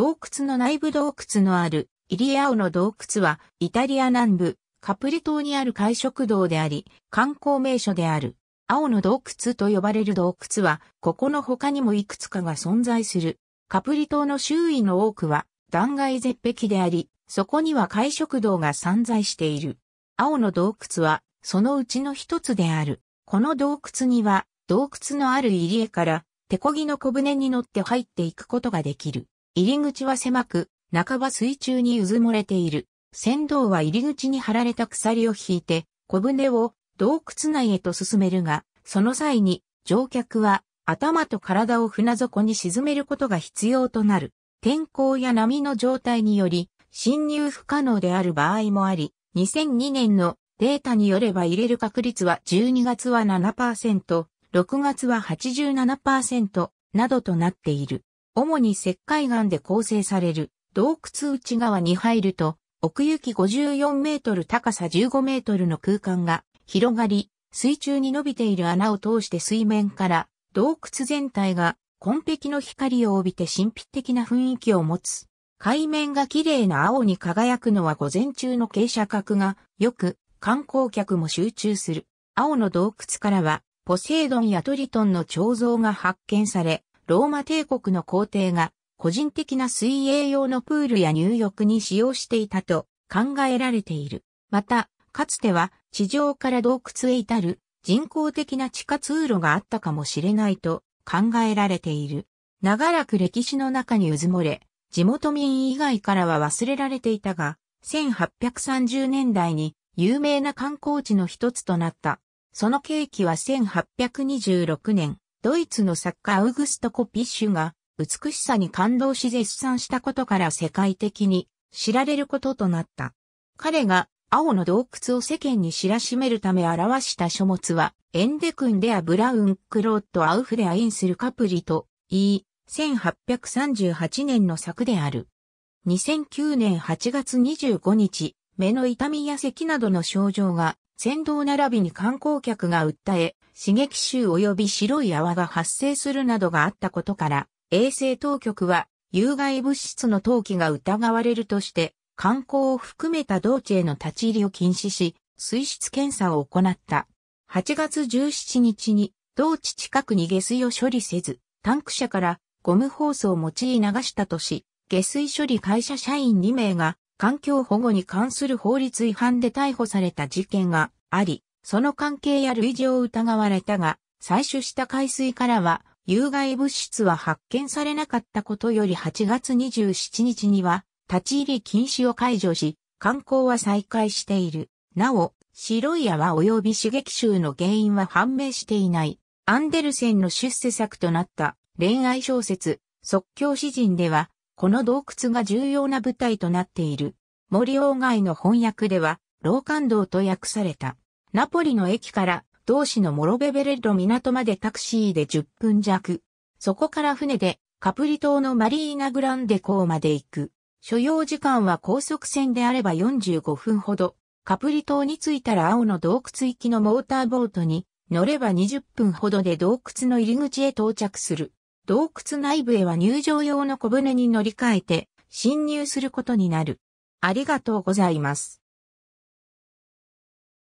洞窟の内部洞窟のあるイリアの洞窟はイタリア南部カプリ島にある海食堂であり観光名所である。青の洞窟と呼ばれる洞窟はここの他にもいくつかが存在する。カプリ島の周囲の多くは断崖絶壁であり、そこには海食堂が散在している。青の洞窟はそのうちの一つである。この洞窟には洞窟のある入り江から手漕ぎの小舟に乗って入っていくことができる。入り口は狭く、半ば水中にうずもれている。船頭は入り口に張られた鎖を引いて、小舟を洞窟内へと進めるが、その際に乗客は頭と体を船底に沈めることが必要となる。天候や波の状態により侵入不可能である場合もあり、2002年のデータによれば入れる確率は12月は7%、6月は87%などとなっている。主に石灰岩で構成される洞窟内側に入ると、奥行き54メートル高さ15メートルの空間が広がり、水中に伸びている穴を通して水面から洞窟全体が紺碧の光を帯びて神秘的な雰囲気を持つ。海面が綺麗な青に輝くのは午前中の傾斜角がよく観光客も集中する。青の洞窟からはポセイドンやトリトンの彫像が発見され、ローマ帝国の皇帝が個人的な水泳用のプールや入浴に使用していたと考えられている。また、かつては地上から洞窟へ至る人工的な地下通路があったかもしれないと考えられている。長らく歴史の中に渦漏もれ、地元民以外からは忘れられていたが、1830年代に有名な観光地の一つとなった。その契機は1826年、ドイツの作家アウグスト・コピッシュが美しさに感動し絶賛したことから世界的に知られることとなった。彼が青の洞窟を世間に知らしめるため表した書物は、エンデクンデア・ブラウン・クロット・アウフレア・インスル・カプリと、E、1838年の作である。2009年8月25日、目の痛みや咳などの症状が、先導並びに観光客が訴え、刺激臭及び白い泡が発生するなどがあったことから、衛生当局は、有害物質の投棄が疑われるとして、観光を含めた道地への立ち入りを禁止し、水質検査を行った。8月17日に、道地近くに下水を処理せず、タンク車からゴムホースを用い流したとし、下水処理会社社員2名が環境保護に関する法律違反で逮捕された事件があり、その関係や類似を疑われたが、採取した海水からは有害物質は発見されなかったことより8月27日には立ち入り禁止を解除し、観光は再開している。なお、白い泡及び刺激臭の原因は判明していない。アンデルセンの出世作となった恋愛小説、即興詩人では、この洞窟が重要な舞台となっている。森鴎外の翻訳では、老感道と訳された。ナポリの駅から同市のモロベベレッロ港までタクシーで10分弱。そこから船でカプリ島のマリーナグランデ港まで行く。所要時間は高速船であれば45分ほど。カプリ島に着いたら青の洞窟行きのモーターボートに乗れば20分ほどで洞窟の入り口へ到着する。洞窟内部へは入場用の小舟に乗り換えて侵入することになる。ありがとうございます。